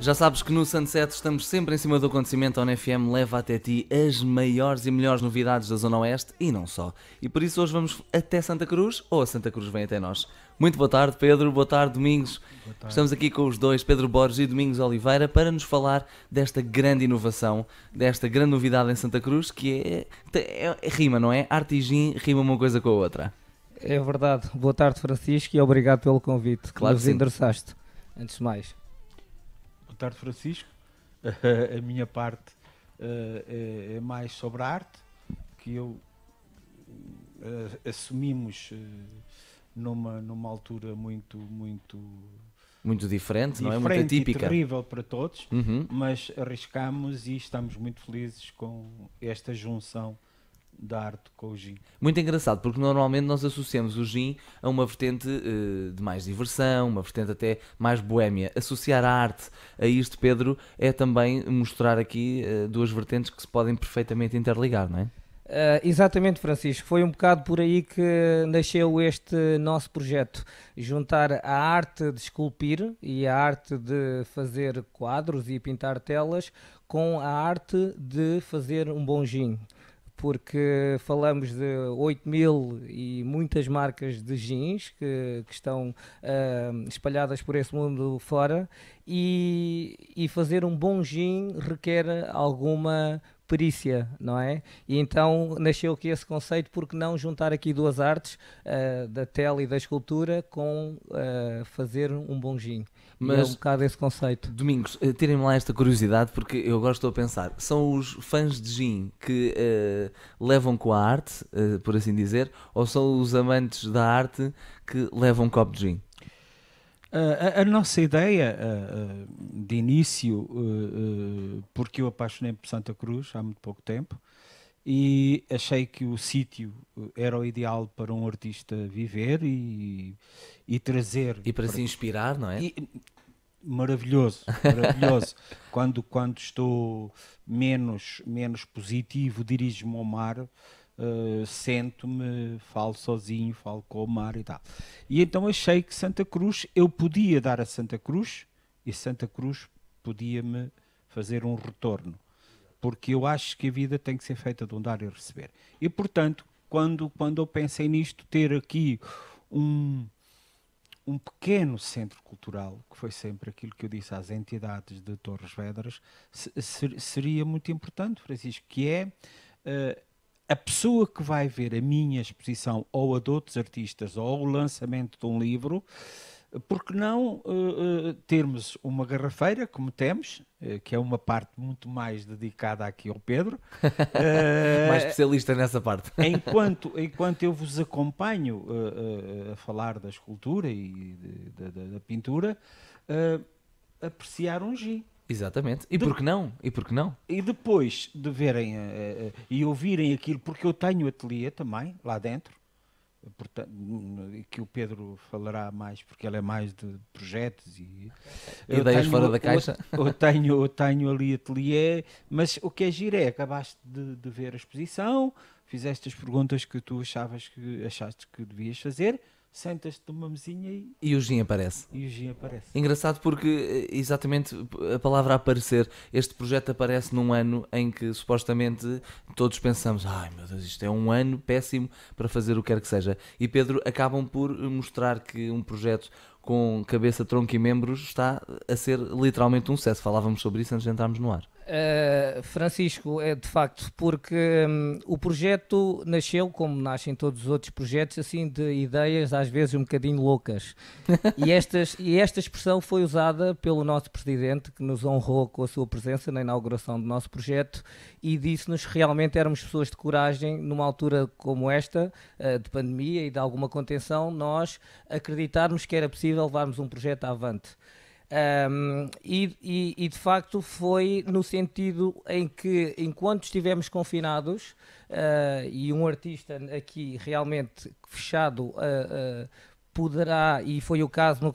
Já sabes que no Sunset estamos sempre em cima do acontecimento. A ONFM leva até ti as maiores e melhores novidades da Zona Oeste e não só. E por isso hoje vamos até Santa Cruz ou a Santa Cruz vem até nós. Muito boa tarde, Pedro. Boa tarde, Domingos. Boa tarde. Estamos aqui com os dois, Pedro Borges e Domingos Oliveira, para nos falar desta grande inovação, desta grande novidade em Santa Cruz, que é, é, é rima, não é? Artigim rima uma coisa com a outra. É verdade. Boa tarde, Francisco, e obrigado pelo convite. Claro que nos endereçaste. Antes de mais tarde, Francisco. a minha parte eh, é, é, mais sobre a arte, que eu eh, assumimos eh, numa, numa altura muito, muito muito diferente, diferente, não é? Muito atípica. terrível para todos, uhum. mas arriscamos e estamos muito felizes com esta junção da arte com o gin. Muito engraçado, porque normalmente nós associamos o gin a uma vertente uh, de mais diversão, uma vertente até mais boémia. Associar a arte a isto, Pedro, é também mostrar aqui uh, duas vertentes que se podem perfeitamente interligar, não é? Uh, exatamente, Francisco. Foi um bocado por aí que nasceu este nosso projeto. Juntar a arte de esculpir e a arte de fazer quadros e pintar telas com a arte de fazer um bom gin porque falamos de 8 mil e muitas marcas de jeans que, que estão uh, espalhadas por esse mundo fora e, e fazer um bom jean requer alguma perícia, não é? E então nasceu aqui esse conceito, porque não juntar aqui duas artes, uh, da tela e da escultura, com uh, fazer um bom jean. É Mas é um bocado esse conceito. Domingos, eh, tirem-me lá esta curiosidade porque eu gosto a pensar. São os fãs de gin que uh, levam com a arte, uh, por assim dizer, ou são os amantes da arte que levam um copo de gin? Uh, a, a, nossa ideia de início, porque eu apaixonei por Santa Cruz há muito pouco tempo, e achei que o sítio eh, era o ideal para um artista viver e, e trazer. E para, para... se inspirar, não é? E, maravilhoso, maravilhoso. quando, quando estou menos, menos positivo, dirijo-me ao mar, uh, sento-me, falo sozinho, falo com o mar e tal. E então achei que Santa Cruz, eu podia dar a Santa Cruz e Santa Cruz podia-me fazer um retorno porque eu acho que a vida tem que ser feita de um dar e receber. E, portanto, quando, quando eu pensei nisto, ter aqui um, um pequeno centro cultural, que foi sempre aquilo que eu disse às entidades de Torres Vedras, seria muito importante, Francisco, que é uh, a pessoa que vai ver a minha exposição ou a de outros artistas ou o lançamento de um livro por que não uh, termos uma garrafeira, como temos, uh, que é uma parte muito mais dedicada aqui ao Pedro. Uh, mais especialista nessa parte. enquanto, enquanto eu vos acompanho a falar da escultura e de, de, de, da, pintura, apreciar um gin. Exatamente. E de... por que não? E por que não? E depois de verem e ouvirem aquilo, porque eu tenho ateliê também lá dentro, portanto, que o Pedro falará mais porque ele é mais de projetos e ideias tenho, fora da caixa. Eu, eu, tenho, eu tenho ali ateliê, mas o que é giro é acabaste de, de ver a exposição, fizeste as perguntas que tu achavas que achaste que devias fazer sentas-te numa mesinha e. E o gin aparece. E o gin aparece. Engraçado porque, eh, exatamente, a palavra aparecer, este projeto aparece num ano em que supostamente todos pensamos: ai meu Deus, isto é um ano péssimo para fazer o que quer que seja. E Pedro acabam por mostrar que um projeto com cabeça, tronco e membros está a ser literalmente um sucesso. Falávamos sobre isso antes de entrarmos no ar. Uh, Francisco, é de facto porque um, o projeto nasceu, como nascem todos os outros projetos, assim de ideias às vezes um bocadinho loucas. e, estas, e esta expressão foi usada pelo nosso presidente, que nos honrou com a sua presença na inauguração do nosso projeto e disse-nos que realmente éramos pessoas de coragem numa altura como esta, uh, de pandemia e de alguma contenção, nós acreditarmos que era possível levarmos um projeto avante. Um, e, e, e, de facto foi no sentido em que, enquanto estivemos confinados, uh, e um artista aqui realmente fechado uh, uh, poderá, e foi o caso no,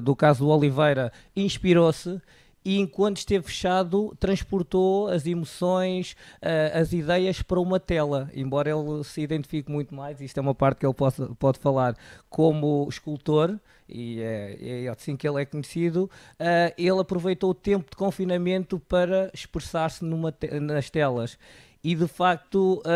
do caso do Oliveira, inspirou-se e enquanto esteve fechado transportou as emoções, uh, as ideias para uma tela, embora ele se identifique muito mais, isto é uma parte que ele possa, pode falar, como escultor, e é, é assim que ele é conhecido, uh, ele aproveitou o tempo de confinamento para expressar-se te nas telas. E de facto um,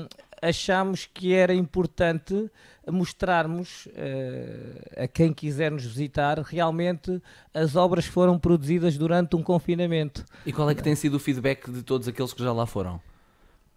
ehm, achamos que era importante mostrarmos uh, a quem quiser nos visitar realmente as obras foram produzidas durante um confinamento. E qual é que tem sido o feedback de todos aqueles que já lá foram?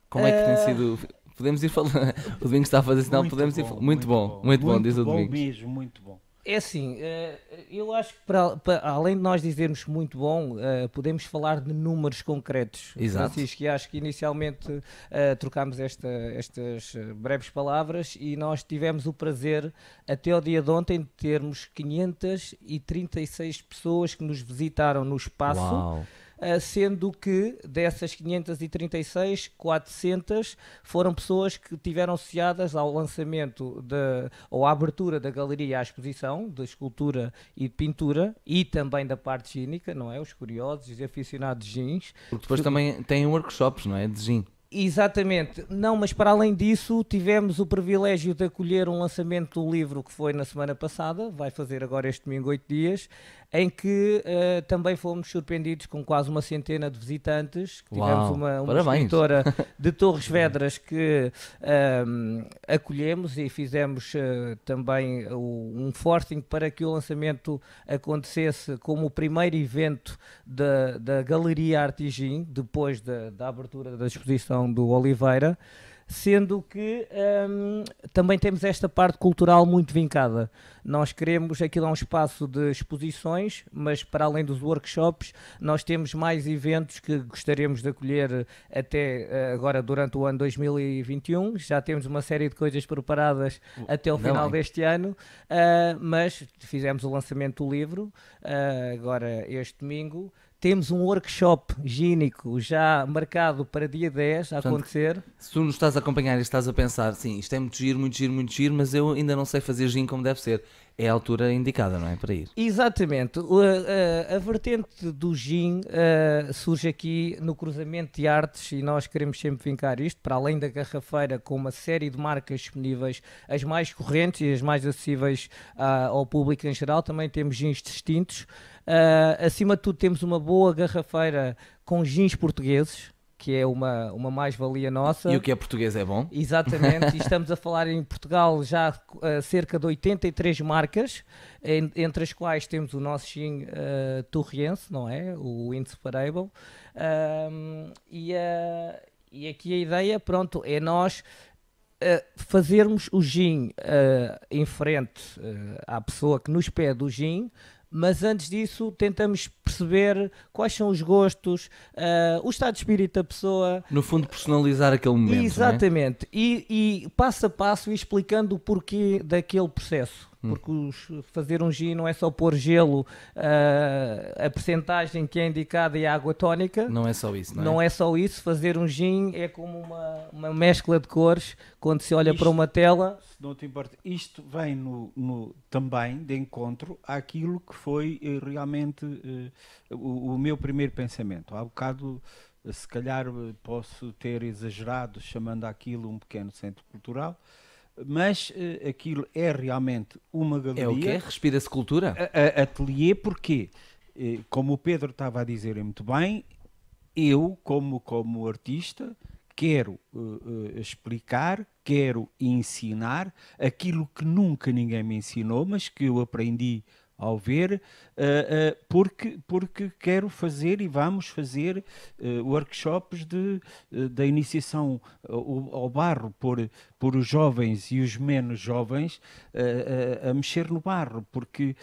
Como é que tem eh, sido podemos ir falando. O Domingos está a fazer sinal, podemos bom, ir falando. Muito, muito bom, bom, muito bom, diz o Domingos. Bom mesmo, muito bom. É assim, eh, eu acho que para, para, além de nós dizermos muito bom, eh, podemos falar de números concretos. Exato. Francisco, e acho que inicialmente eh, trocámos esta, estas breves palavras e nós tivemos o prazer, até ao dia de ontem, de termos 536 pessoas que nos visitaram no espaço. Uau ah, sendo que dessas 536, 400 foram pessoas que tiveram associadas ao lançamento de, ou à abertura da galeria à exposição de escultura e de pintura e também da parte gínica, não é? Os curiosos, e aficionados de jeans. Porque depois também têm workshops, não é? De gin. Exatamente, não, mas para além disso, tivemos o privilégio de acolher um lançamento do livro que foi na semana passada, vai fazer agora este domingo oito dias, em que uh, também fomos surpreendidos com quase uma centena de visitantes. Uau, Tivemos uma, uma escritora de Torres Vedras que um, eh, acolhemos e fizemos uh, também um forcing para que o lançamento acontecesse como o primeiro evento da, da Galeria Artigim, depois da, da abertura da exposição do Oliveira sendo que hum, também temos esta parte cultural muito vincada. Nós queremos, aquilo é um espaço de exposições, mas para além dos workshops, nós temos mais eventos que gostaríamos de acolher até eh, agora durante o ano 2021. Já temos uma série de coisas preparadas até o final é? deste ano, uh, mas fizemos o lançamento do livro uh, agora este domingo. Temos um workshop gínico já marcado para dia 10 a Portanto, acontecer. Se tu nos estás a acompanhar e estás a pensar, sim, isto é muito giro, muito giro, muito giro, mas eu ainda não sei fazer gin como deve ser é a altura indicada, não é? Para ir. Exatamente. A, a, a vertente do gin surge aqui no cruzamento de artes e nós queremos sempre vincar isto, para além da garrafeira, com uma série de marcas disponíveis, as mais correntes e as mais acessíveis ao público em geral, também temos gins distintos. acima de tudo, temos uma boa garrafeira com gins portugueses, que é uma, uma mais-valia nossa. E o que é português é bom. Exatamente, e estamos a falar em Portugal já uh, cerca de 83 marcas, entre as quais temos o nosso gin uh, eh, torriense, não é? O Inseparable. Um, e, uh, e aqui a ideia, pronto, é nós eh, fazermos o gin uh, em frente uh, à pessoa que nos pede o gin, mas antes disso tentamos perceber quais são os gostos, uh, o estado de espírito da pessoa. No fundo, personalizar aquele momento. É? Exatamente, é? e, e passo a passo explicando o porquê daquele processo. Hum. porque os, fazer um gin não é só pôr gelo, uh, a percentagem que é indicada é a água tónica. Não é só isso, não é? Não é só isso, fazer um gin é como uma, uma mescla de cores, quando se olha isto, para uma tela... Se não te importa, isto vem no, no também de encontro àquilo que foi eh, realmente uh, o, o, meu primeiro pensamento. Há bocado eh, se calhar posso ter exagerado chamando aquilo um pequeno centro cultural, mas uh, aquilo é realmente uma galeria. É o quê? Respira-se cultura? A, a, ateliê, porque, uh, como o Pedro estava a dizer muito bem, eu, como, como artista, quero uh, explicar, quero ensinar aquilo que nunca ninguém me ensinou, mas que eu aprendi ao ver, uh, uh, porque, porque quero fazer e vamos fazer uh, workshops de, da iniciação ao, ao, barro por, por os jovens e os menos jovens a mexer no barro, porque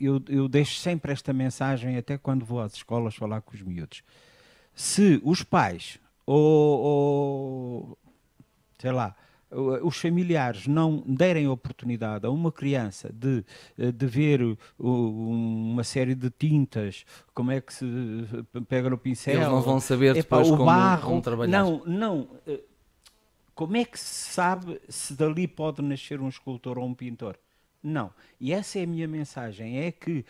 eu, eu deixo sempre esta mensagem, até quando vou às escolas falar com os miúdos. Se os pais ou, ou sei lá, os familiares não derem oportunidade a uma criança de, eh, de ver uma série de tintas, como é que se eh, pega no pincel. Eles não vão saber depois epá, o como, barro, como trabalhar. Não, não. Eh, como é que se sabe se dali pode nascer um escultor ou um pintor? Não. E essa é a minha mensagem: é que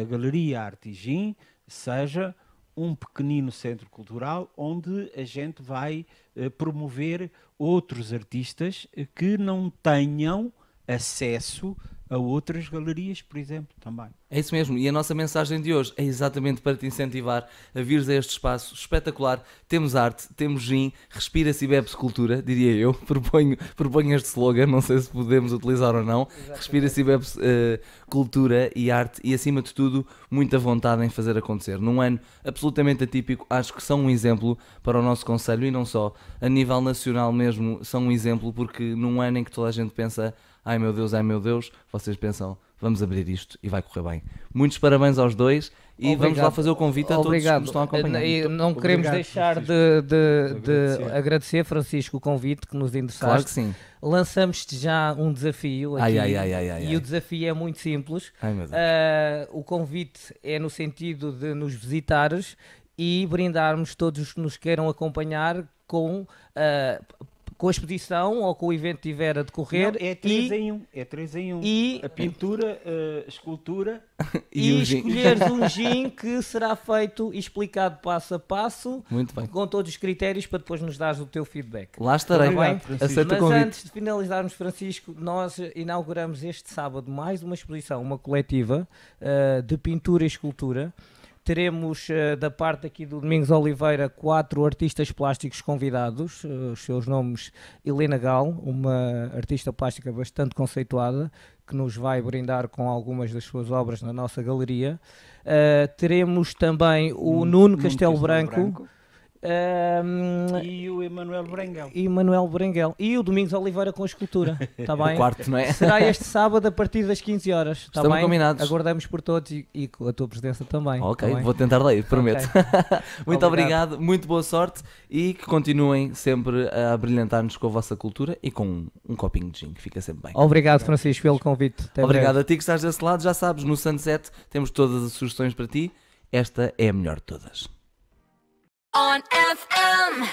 a Galeria Artigim seja um pequenino centro cultural onde a gente vai eh, promover outros artistas eh, que não tenham acesso a outras galerias, por exemplo, também. É isso mesmo, e a nossa mensagem de hoje é exatamente para te incentivar a vires a este espaço espetacular. Temos arte, temos gin, respira-se e bebe-se cultura, diria eu. Proponho, proponho este slogan, não sei se podemos utilizar ou não. Respira-se e bebe-se uh, cultura e arte, e acima de tudo, muita vontade em fazer acontecer. Num ano absolutamente atípico, acho que são um exemplo para o nosso Conselho e não só, a nível nacional mesmo, são um exemplo, porque num ano em que toda a gente pensa ai meu Deus, ai meu Deus, vocês pensam, vamos abrir isto e vai correr bem. Muitos parabéns aos dois e Obrigado. vamos lá fazer o convite a todos Obrigado. que nos estão acompanhando. E não Obrigado, queremos deixar de, de, de, agradecer. agradecer, Francisco, o convite que nos endereçaste. Claro que sim. Lançamos-te já um desafio aqui, ai, ai, ai, ai, e ai. o desafio é muito simples. Ai, uh, o convite é no sentido de nos visitares e brindarmos todos os que nos queiram acompanhar com uh, com a exposição ou com o evento que tiver a decorrer. Não, é 3 e, em 1. Um, é 3 em 1. Um. E, a pintura, eh, a escultura. e, e escolheres um gin que será feito e explicado passo a passo. Muito bem. Com todos os critérios para depois nos dares o teu feedback. Lá estarei. bem? Aceita Mas antes de finalizarmos, Francisco, nós inauguramos este sábado mais uma exposição, uma coletiva uh, de pintura e escultura. Teremos eh, da parte aqui do Domingos Oliveira quatro artistas plásticos convidados, eh, os seus nomes Helena Gal, uma artista plástica bastante conceituada, que nos vai brindar com algumas das suas obras na nossa galeria. Eh, teremos também o hum, Nuno, Nuno Castelo, Castelo Branco, Branco um, e o Emanuel Brengel. E o Brengel. E o Domingos Oliveira com a escultura. Tá bem? quarto, não é? Será este sábado a partir das 15 horas. Tá Estamos bem? combinados. Aguardamos por todos e, com a tua presença também. Ok, tá vou tentar ler, prometo. Okay. muito obrigado. obrigado. muito boa sorte e que continuem sempre a brilhantar-nos com a vossa cultura e com um, um copinho de gin, que fica sempre bem. Obrigado, Francisco, pelo convite. Até obrigado breve. a ti que estás desse lado. Já sabes, no Sunset temos todas as sugestões para ti. Esta é a melhor de todas. on FM.